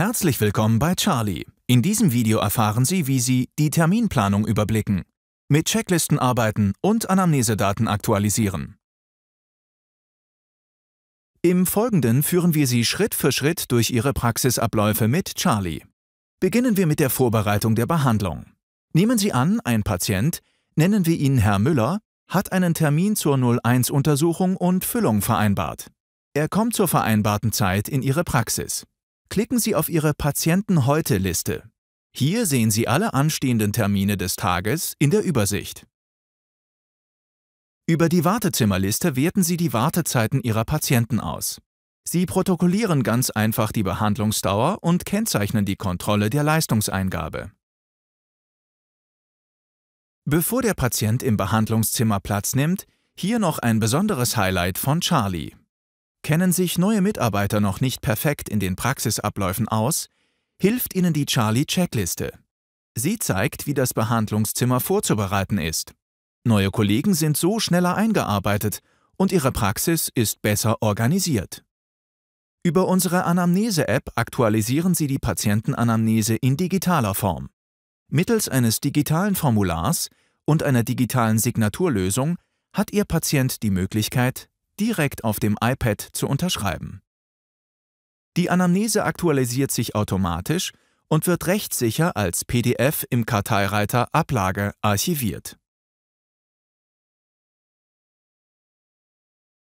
Herzlich willkommen bei Charlie. In diesem Video erfahren Sie, wie Sie die Terminplanung überblicken, mit Checklisten arbeiten und Anamnesedaten aktualisieren. Im Folgenden führen wir Sie Schritt für Schritt durch Ihre Praxisabläufe mit Charlie. Beginnen wir mit der Vorbereitung der Behandlung. Nehmen Sie an, ein Patient, nennen wir ihn Herr Müller, hat einen Termin zur 01-Untersuchung und Füllung vereinbart. Er kommt zur vereinbarten Zeit in Ihre Praxis klicken Sie auf Ihre Patienten-Heute-Liste. Hier sehen Sie alle anstehenden Termine des Tages in der Übersicht. Über die Wartezimmerliste werten Sie die Wartezeiten Ihrer Patienten aus. Sie protokollieren ganz einfach die Behandlungsdauer und kennzeichnen die Kontrolle der Leistungseingabe. Bevor der Patient im Behandlungszimmer Platz nimmt, hier noch ein besonderes Highlight von Charlie. Kennen sich neue Mitarbeiter noch nicht perfekt in den Praxisabläufen aus, hilft ihnen die Charlie-Checkliste. Sie zeigt, wie das Behandlungszimmer vorzubereiten ist. Neue Kollegen sind so schneller eingearbeitet und ihre Praxis ist besser organisiert. Über unsere Anamnese-App aktualisieren Sie die Patientenanamnese in digitaler Form. Mittels eines digitalen Formulars und einer digitalen Signaturlösung hat Ihr Patient die Möglichkeit, direkt auf dem iPad zu unterschreiben. Die Anamnese aktualisiert sich automatisch und wird rechtssicher als PDF im Karteireiter Ablage archiviert.